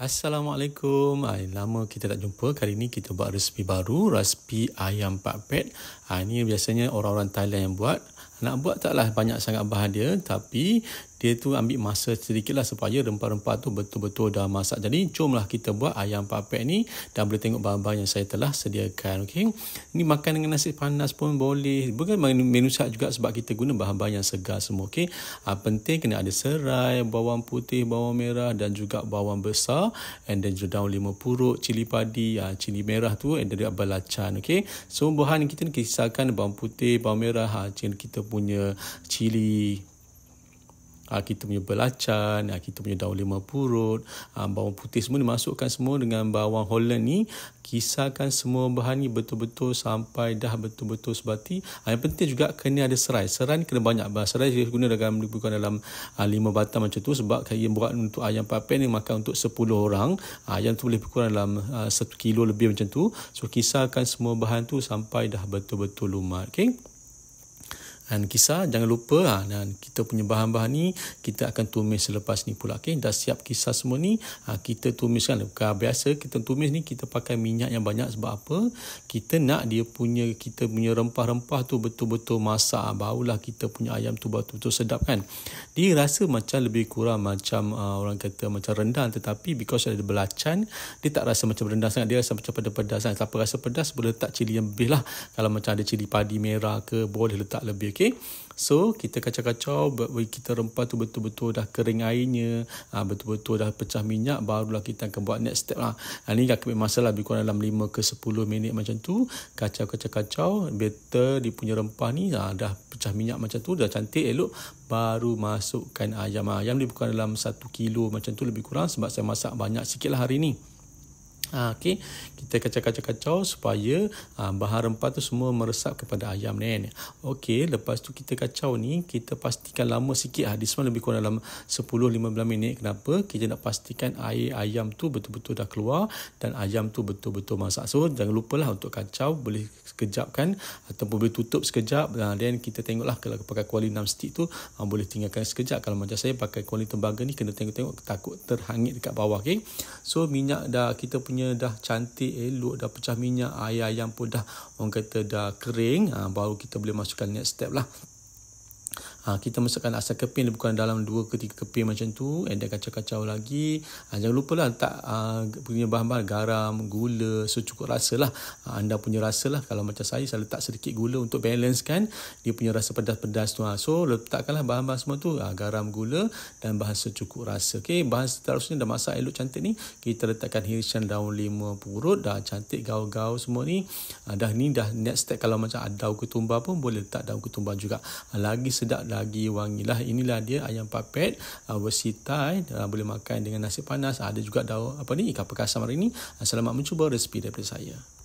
Assalamualaikum. Ha, lama kita tak jumpa. Kali ni kita buat resipi baru. Resipi ayam pak pet. Ha, ini biasanya orang-orang Thailand yang buat. Nak buat taklah banyak sangat bahan dia. Tapi dia tu ambil masa sedikit lah supaya rempah-rempah tu betul-betul dah masak. Jadi, jomlah kita buat ayam papek ni dan boleh tengok bahan-bahan yang saya telah sediakan. Okay? Ni makan dengan nasi panas pun boleh. Bukan menu sehat juga sebab kita guna bahan-bahan yang segar semua. Okay? Ha, ah, penting kena ada serai, bawang putih, bawang merah dan juga bawang besar. And then juga daun lima purut, cili padi, ha, cili merah tu and then belacan. Okay? So, bahan kita ni kisahkan bawang putih, bawang merah, ha, kita punya cili aa, ah, kita punya belacan, aa, ah, kita punya daun lima purut, aa, ah, bawang putih semua dimasukkan semua dengan bawang Holland ni. kisahkan semua bahan ni betul-betul sampai dah betul-betul sebati. Aa, yang penting juga kena ada serai. Serai ni kena banyak. Serai dia guna dalam bukan dalam aa, lima batang macam tu sebab kaya buat untuk ayam papen ni makan untuk sepuluh orang. Ayam tu boleh kurang dalam satu 1 kilo lebih macam tu. So kisahkan semua bahan tu sampai dah betul-betul lumat. Okay? dan kisah jangan lupa ha, dan kita punya bahan-bahan ni kita akan tumis selepas ni pula okey dah siap kisah semua ni ha, kita tumiskan bukan biasa kita tumis ni kita pakai minyak yang banyak sebab apa kita nak dia punya kita punya rempah-rempah tu betul-betul masak ha, barulah kita punya ayam tu betul-betul sedap kan dia rasa macam lebih kurang macam orang kata macam rendang tetapi because ada belacan dia tak rasa macam rendang sangat dia rasa macam pada pedas kan siapa rasa pedas boleh letak cili yang lebih lah kalau macam ada cili padi merah ke boleh letak lebih Okay. So kita kacau-kacau kita rempah tu betul-betul dah kering airnya, ah, betul-betul dah pecah minyak barulah kita akan buat next step lah. ini ah, akan ambil masa lah lebih dalam 5 ke 10 minit macam tu. Kacau-kacau-kacau better dia punya rempah ni ah, dah pecah minyak macam tu dah cantik elok baru masukkan ayam. Ayam dia bukan dalam 1 kilo macam tu lebih kurang sebab saya masak banyak sikit lah hari ni. Ha, ah, okay. Kita kacau-kacau-kacau supaya ha, bahan rempah tu semua meresap kepada ayam ni. Kan? Okey, lepas tu kita kacau ni, kita pastikan lama sikit. Ha, this one lebih kurang dalam 10-15 minit. Kenapa? Kita nak pastikan air ayam tu betul-betul dah keluar dan ayam tu betul-betul masak. So, jangan lupa lah untuk kacau. Boleh sekejap kan? Ataupun boleh tutup sekejap. Ha, then kita tengoklah kalau pakai kuali 6 stick tu, ha, boleh tinggalkan sekejap. Kalau macam saya pakai kuali tembaga ni, kena tengok-tengok takut terhangit dekat bawah. Okay? So, minyak dah kita punya bunganya dah cantik, elok, dah pecah minyak, ayam pun dah orang kata dah kering, ah, baru kita boleh masukkan next step lah. Ha, kita masukkan asal keping bukan dalam dua ke 3 keping macam tu and dia kacau-kacau lagi ha, jangan lupa lah letak ha, punya bahan-bahan garam gula secukup rasa lah ha, anda punya rasa lah kalau macam saya saya letak sedikit gula untuk balance kan dia punya rasa pedas-pedas tu ha. so letakkanlah bahan-bahan semua tu ha, garam gula dan bahan secukup rasa okay? bahan seterusnya dah masak elok cantik ni kita letakkan hirisan daun lima purut dah cantik gaul-gaul semua ni ha, dah ni dah next step kalau macam ada daun ketumbar pun boleh letak daun ketumbar juga ha, lagi sedap dah lagi wangilah inilah dia ayam papet uh, wasitai uh, boleh makan dengan nasi panas uh, ada juga daun apa ni ikan perkasa hari ni uh, selamat mencuba resipi daripada saya